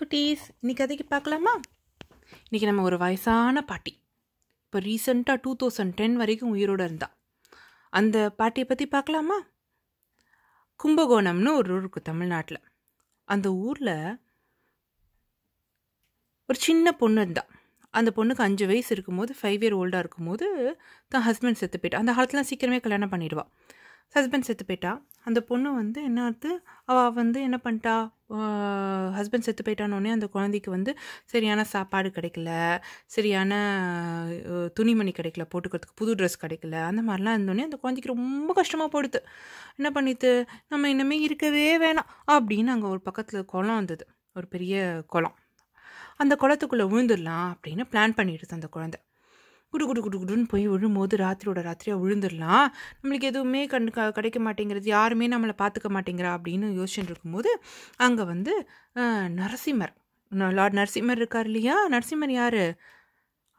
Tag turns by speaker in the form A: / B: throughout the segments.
A: குட்டீஸ் இன்றைக்கி கதைக்கு பார்க்கலாமா இன்றைக்கி நம்ம ஒரு வயசான பாட்டி இப்போ ரீசெண்டாக டூ தௌசண்ட் டென் வரைக்கும் உயிரோடு இருந்தா அந்த பாட்டியை பற்றி பார்க்கலாமா கும்பகோணம்னு ஒரு ஊர் இருக்குது தமிழ்நாட்டில் அந்த ஊரில் ஒரு சின்ன பொண்ணு இருந்தா அந்த பொண்ணுக்கு அஞ்சு வயசு இருக்கும்போது ஃபைவ் இயர் ஓல்டாக இருக்கும்போது தான் ஹஸ்பண்ட் செத்து போயிட்டு அந்த காலத்துலாம் சீக்கிரமே கல்யாணம் பண்ணிடுவாள் ஹஸ்பண்ட் செத்து போயிட்டா அந்த பொண்ணு வந்து என்ன அர்த்து அவள் வந்து என்ன பண்ணிட்டா ஹஸ்பண்ட் செத்து போயிட்டானோடனே அந்த குழந்தைக்கு வந்து சரியான சாப்பாடு கிடைக்கல சரியான துணிமணி கிடைக்கல போட்டுக்கிறதுக்கு புது ட்ரெஸ் கிடைக்கல அந்த மாதிரிலாம் இருந்தோடனே அந்த குழந்தைக்கு ரொம்ப கஷ்டமாக போடுது என்ன பண்ணிட்டு நம்ம இனிமேல் இருக்கவே வேணாம் அப்படின்னு அங்கே ஒரு பக்கத்தில் குளம் வந்தது ஒரு பெரிய குளம் அந்த குளத்துக்குள்ளே விழுந்துடலாம் அப்படின்னு பிளான் பண்ணிடுது அந்த குழந்தை குடு குடு குடு குடுன்னு போய் விழும்போது ராத்திரியோட ராத்திரியாக விழுந்துடலாம் நம்மளுக்கு எதுவுமே கண் க கிடைக்க மாட்டேங்கிறது யாருமே நம்மளை பார்த்துக்க மாட்டேங்கிறா அப்படின்னு யோசிச்சுட்டு இருக்கும்போது அங்கே வந்து நரசிம்மர் லார்ட் நரசிம்மர் இருக்கார் இல்லையா நரசிம்மர் யார்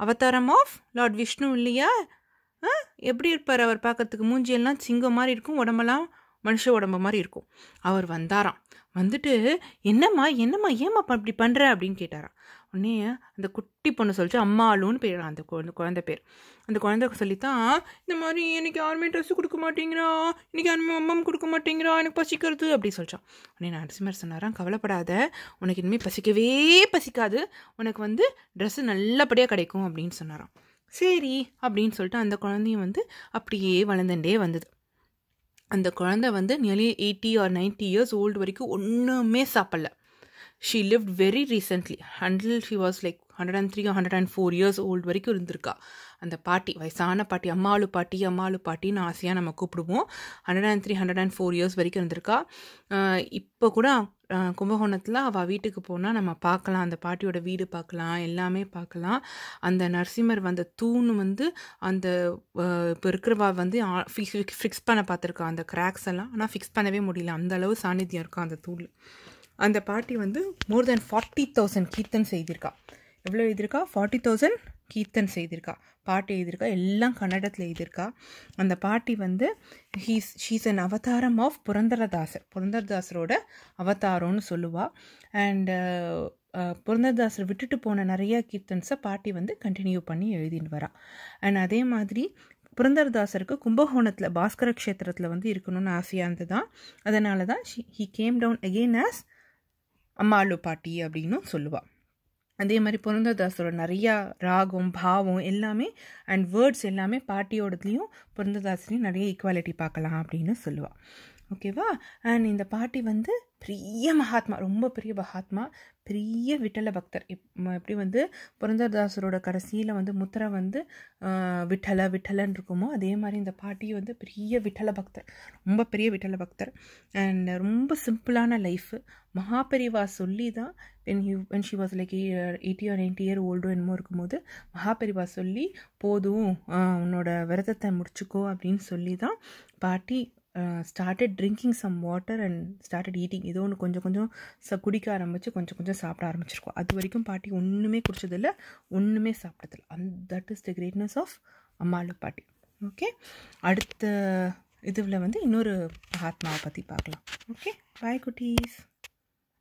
A: அவதாரம் ஆஃப் லார்ட் விஷ்ணு இல்லையா எப்படி இருப்பார் அவர் பார்க்கறதுக்கு மூஞ்சியெல்லாம் சிங்கம் மாதிரி இருக்கும் உடம்பெல்லாம் மனுஷ உடம்பு மாதிரி இருக்கும் அவர் வந்தாராம் வந்துட்டு என்னம்மா என்னம்மா ஏம்மா இப்படி பண்ணுற அப்படின்னு கேட்டாராம் உன்னைய அந்த குட்டி பொண்ணு சொல்லிச்சு அம்மாளுன்னு பேர் அந்த குழந்தை பேர் அந்த குழந்தை சொல்லித்தான் இந்த மாதிரி எனக்கு யாருமே ட்ரெஸ்ஸு கொடுக்க மாட்டேங்கிறா இன்னைக்கு யாருமே அம்மம் கொடுக்க மாட்டேங்கிறா எனக்கு பசிக்கிறது அப்படி சொல்லிச்சான் நான் நரசிம்மர் சொன்னாராம் கவலைப்படாத உனக்கு இனிமேல் பசிக்கவே பசிக்காது உனக்கு வந்து ட்ரெஸ்ஸு நல்லபடியாக கிடைக்கும் அப்படின்னு சொன்னாராம் சரி அப்படின்னு சொல்லிட்டு அந்த குழந்தையும் வந்து அப்படியே வளர்ந்துட்டே வந்தது அந்த குழந்தை வந்து nearly eighty or ninety years old வரைக்கும் ஒன்றுமே சாப்பிடல she lived very recently until she was like hundred and three hundred and four years old வரைக்கும் இருந்திருக்கா அந்த பாட்டி வயசான பாட்டி அம்மாளு பாட்டி அம்மாளு பாட்டின்னு ஆசையாக நம்ம கூப்பிடுவோம் hundred and three hundred and four years வரைக்கும் இருந்திருக்கா இப்போ கூட கும்பகோணத்தில் அவள் வீட்டுக்கு போனால் நம்ம பார்க்கலாம் அந்த பாட்டியோட வீடு பார்க்கலாம் எல்லாமே பார்க்கலாம் அந்த நரசிம்மர் வந்த தூண் வந்து அந்த இப்போ இருக்கிறவா வந்து ஃபிக்ஸ் ஃபிக்ஸ் பண்ண பார்த்துருக்கா அந்த கிராக்ஸ் எல்லாம் ஆனால் ஃபிக்ஸ் பண்ணவே முடியல அந்த அளவு சாநித்தியம் இருக்கும் அந்த தூள் அந்த பாட்டி வந்து more than forty thousand kirtan செய்திருக்கா எவ்வளோ எழுதியிருக்கா ஃபார்ட்டி தௌசண்ட் கீர்த்தன் செய்திருக்கா பாட்டி எழுதியிருக்கா எல்லாம் கன்னடத்தில் எழுதியிருக்கா அந்த பாட்டி வந்து ஹீஸ் ஷீஸ் அன் அவதாரம் ஆஃப் புரந்தரதாசர் புரந்தரதாசரோட அவதாரம்னு சொல்லுவாள் அண்டு uh, uh, புரந்தரதாசர் விட்டுட்டு போன நிறைய கீர்த்தன்ஸை பாட்டி வந்து கண்டினியூ பண்ணி எழுதின்னு வரா அண்ட் அதே மாதிரி புரந்தரதாசருக்கு கும்பகோணத்தில் பாஸ்கர க்ஷேத்திரத்தில் வந்து இருக்கணும்னு ஆசையாக இருந்தது தான் அதனால தான் he came down again as Ammalu பாட்டி அப்படின்னும் சொல்லுவாள் அதே மாதிரி புரந்ததாசரோட நிறையா ராகம் பாவம் எல்லாமே அண்ட் வேர்ட்ஸ் எல்லாமே பாட்டியோடத்துலேயும் புரந்ததாசனையும் நிறைய ஈக்குவாலிட்டி பார்க்கலாம் அப்படின்னு சொல்லுவாள் ஓகேவா அண்ட் இந்த பாட்டி வந்து பெரிய மகாத்மா ரொம்ப பெரிய மகாத்மா பெரிய விட்டல பக்தர் எப்படி வந்து புரந்தரதாசரோட கடைசியில் வந்து முத்திரை வந்து விட்டல விட்டலன்னு இருக்குமோ அதே மாதிரி இந்த பாட்டியும் வந்து பெரிய விட்டல பக்தர் ரொம்ப பெரிய விட்டல பக்தர் அண்ட் ரொம்ப சிம்பிளான லைஃபு மகாபெரிவா சொல்லி தான் when he when she was like eighty or ninety year old என்னமோ இருக்கும்போது மகாபெரிவா சொல்லி போதும் உன்னோட விரதத்தை முடிச்சுக்கோ அப்படின்னு சொல்லி தான் பாட்டி started drinking some water and started eating ஏதோ ஒன்று கொஞ்சம் கொஞ்சம் ச குடிக்க ஆரம்பித்து கொஞ்சம் கொஞ்சம் சாப்பிட ஆரம்பிச்சிருக்கோம் அது வரைக்கும் பாட்டி ஒன்றுமே குடிச்சதில்ல ஒன்றுமே சாப்பிட்டதில்ல and that is the greatness of Ammalu பாட்டி ஓகே அடுத்த இதுவில் வந்து இன்னொரு மகாத்மாவை பற்றி பார்க்கலாம் ஓகே பாய் குட்டீஸ்